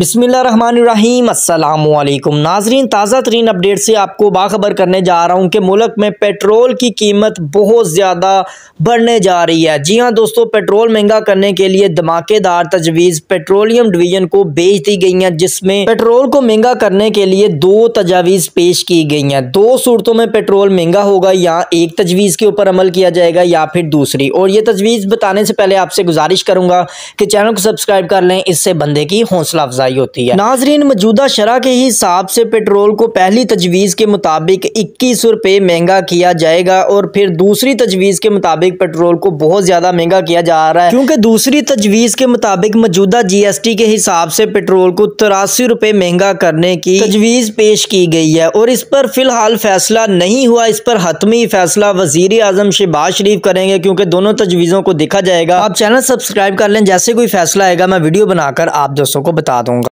बिसमीम अल्लाम नाजरीन ताज़ा तरीन अपडेट से आपको बाखबर करने जा रहा हूँ कि मुल्क में पेट्रोल की कीमत बहुत ज़्यादा बढ़ने जा रही है जी हाँ दोस्तों पेट्रोल महंगा करने के लिए धमाकेदार तजवीज़ पेट्रोलियम डिवीज़न को बेच दी गई हैं जिसमें पेट्रोल को महंगा करने के लिए दो तजावीज़ पेश की गई हैं दो सूरतों में पेट्रोल महंगा होगा या एक तजवीज़ के ऊपर अमल किया जाएगा या फिर दूसरी और ये तजवीज़ बताने से पहले आपसे गुजारिश करूँगा कि चैनल को सब्सक्राइब कर लें इससे बंदे की हौसला अफजाई लड़ाई होती है नाजरीन मौजूदा शराह के हिसाब से पेट्रोल को पहली तजवीज़ के मुताबिक इक्कीस रुपए महंगा किया जाएगा और फिर दूसरी तजवीज़ के मुताबिक पेट्रोल को बहुत ज़्यादा महंगा किया जा रहा है क्योंकि दूसरी तजवीज़ के मुताबिक मौजूदा जी एस टी के हिसाब से पेट्रोल को तिरासी रुपए महंगा करने की तजवीज़ पेश की गई है और इस पर फिलहाल फैसला नहीं हुआ इस पर हतमी फैसला वजीर आजम शहबाज शरीफ करेंगे क्योंकि दोनों तजवीज़ों को देखा जाएगा आप चैनल सब्सक्राइब कर लें जैसे कोई फैसला आएगा मैं वीडियो बनाकर आप दोस्तों को बता दूंगा